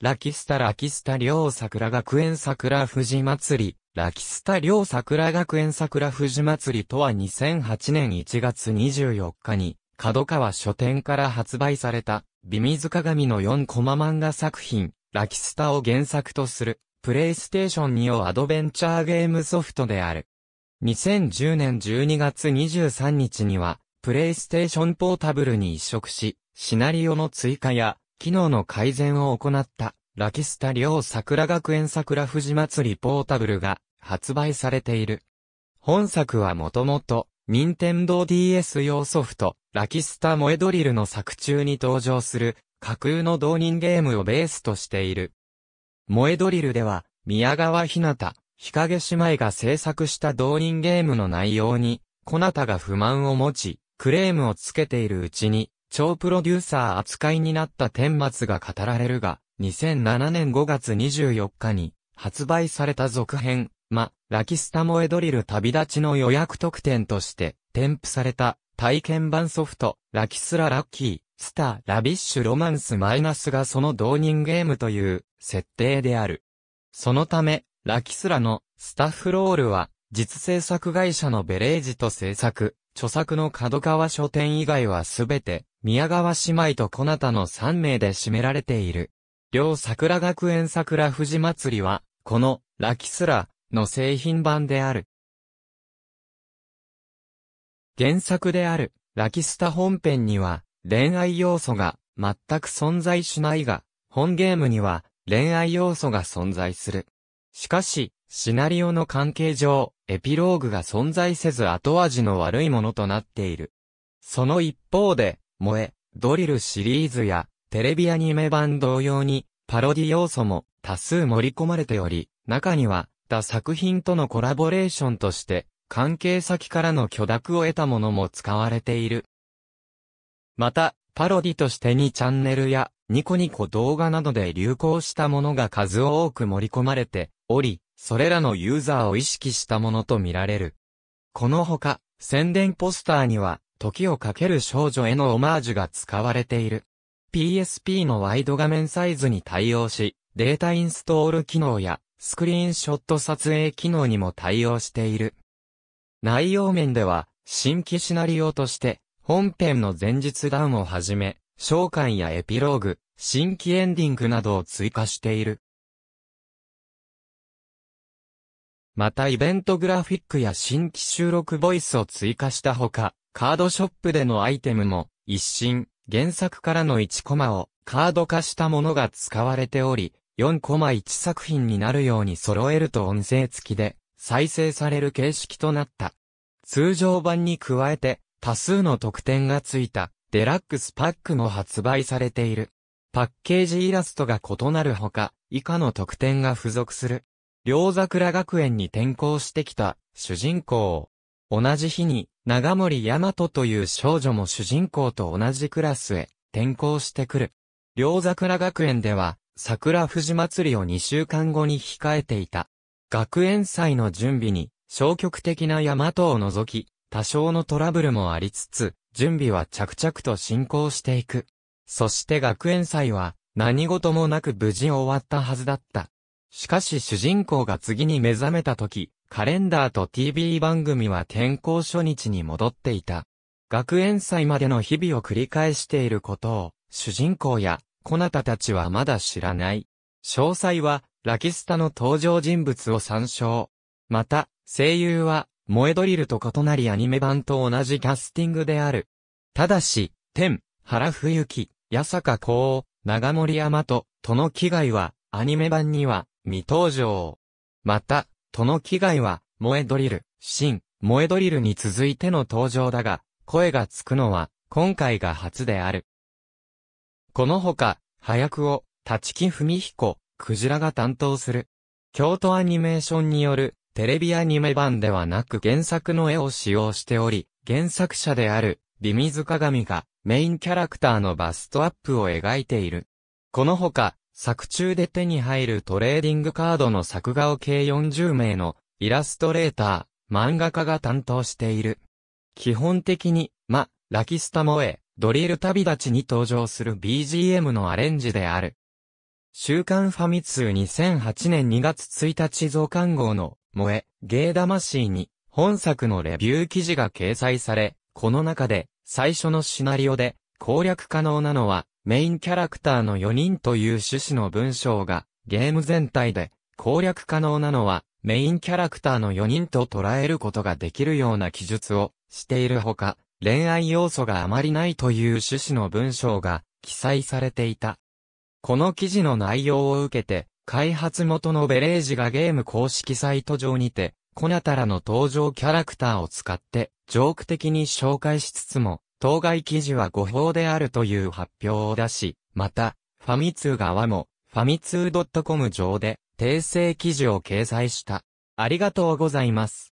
ラキスタラキスタ両桜学園桜富士祭り、ラキスタ両桜学園桜富士祭りとは2008年1月24日に、角川書店から発売された、ビミズ鏡の4コマ漫画作品、ラキスタを原作とする、プレイステーション2をアドベンチャーゲームソフトである。2010年12月23日には、プレイステーションポータブルに移植し、シナリオの追加や、機能の改善を行った、ラキスタ両桜学園桜富士祭りポータブルが発売されている。本作はもともと、任天堂 DS 用ソフト、ラキスタ萌えドリルの作中に登場する、架空の同人ゲームをベースとしている。萌えドリルでは、宮川ひなた、日陰姉妹が制作した同人ゲームの内容に、こなたが不満を持ち、クレームをつけているうちに、超プロデューサー扱いになった天末が語られるが、2007年5月24日に発売された続編、ま、ラキスタモエドリル旅立ちの予約特典として添付された体験版ソフト、ラキスララッキー、スターラビッシュロマンスマイナスがその導入ゲームという設定である。そのため、ラキスラのスタッフロールは実制作会社のベレージと制作、著作の角川書店以外はすべて宮川姉妹と小なたの3名で占められている。両桜学園桜富士祭りは、この、ラキスラ、の製品版である。原作である、ラキスタ本編には、恋愛要素が、全く存在しないが、本ゲームには、恋愛要素が存在する。しかし、シナリオの関係上、エピローグが存在せず後味の悪いものとなっている。その一方で、萌え、ドリルシリーズや、テレビアニメ版同様に、パロディ要素も多数盛り込まれており、中には、他作品とのコラボレーションとして、関係先からの許諾を得たものも使われている。また、パロディとして2チャンネルや、ニコニコ動画などで流行したものが数多く盛り込まれており、それらのユーザーを意識したものとみられる。このほか、宣伝ポスターには、時をかける少女へのオマージュが使われている。PSP のワイド画面サイズに対応し、データインストール機能やスクリーンショット撮影機能にも対応している。内容面では、新規シナリオとして、本編の前日談をはじめ、召喚やエピローグ、新規エンディングなどを追加している。またイベントグラフィックや新規収録ボイスを追加したほか、カードショップでのアイテムも、一新、原作からの1コマを、カード化したものが使われており、4コマ1作品になるように揃えると音声付きで、再生される形式となった。通常版に加えて、多数の特典がついた、デラックスパックも発売されている。パッケージイラストが異なるほか、以下の特典が付属する。両桜学園に転校してきた、主人公。同じ日に、長森大和という少女も主人公と同じクラスへ転校してくる。両桜学園では、桜富士祭りを2週間後に控えていた。学園祭の準備に、消極的な大和を除き、多少のトラブルもありつつ、準備は着々と進行していく。そして学園祭は、何事もなく無事終わったはずだった。しかし主人公が次に目覚めた時、カレンダーと TV 番組は転校初日に戻っていた。学園祭までの日々を繰り返していることを、主人公や、コナタたちはまだ知らない。詳細は、ラキスタの登場人物を参照。また、声優は、萌えドリルと異なりアニメ版と同じキャスティングである。ただし、天、原冬樹、八坂幸長森山と、との危害は、アニメ版には、未登場。また、との危害は、萌えドリル、新、萌えドリルに続いての登場だが、声がつくのは、今回が初である。このほか、早くを、立木文彦、クジラが担当する。京都アニメーションによる、テレビアニメ版ではなく原作の絵を使用しており、原作者である、ビミズ鏡が、メインキャラクターのバストアップを描いている。このほか、作中で手に入るトレーディングカードの作画を計40名のイラストレーター、漫画家が担当している。基本的に、ま、ラキスタモエ、ドリル旅立ちに登場する BGM のアレンジである。週刊ファミ通2008年2月1日増刊号の、萌え、芸魂に、本作のレビュー記事が掲載され、この中で、最初のシナリオで、攻略可能なのは、メインキャラクターの4人という趣旨の文章が、ゲーム全体で攻略可能なのは、メインキャラクターの4人と捉えることができるような記述をしているほか、恋愛要素があまりないという趣旨の文章が記載されていた。この記事の内容を受けて、開発元のベレージがゲーム公式サイト上にて、コナタラの登場キャラクターを使って、ジョーク的に紹介しつつも、当該記事は誤報であるという発表を出し、また、ファミ通側も、ファミ通 .com 上で、訂正記事を掲載した。ありがとうございます。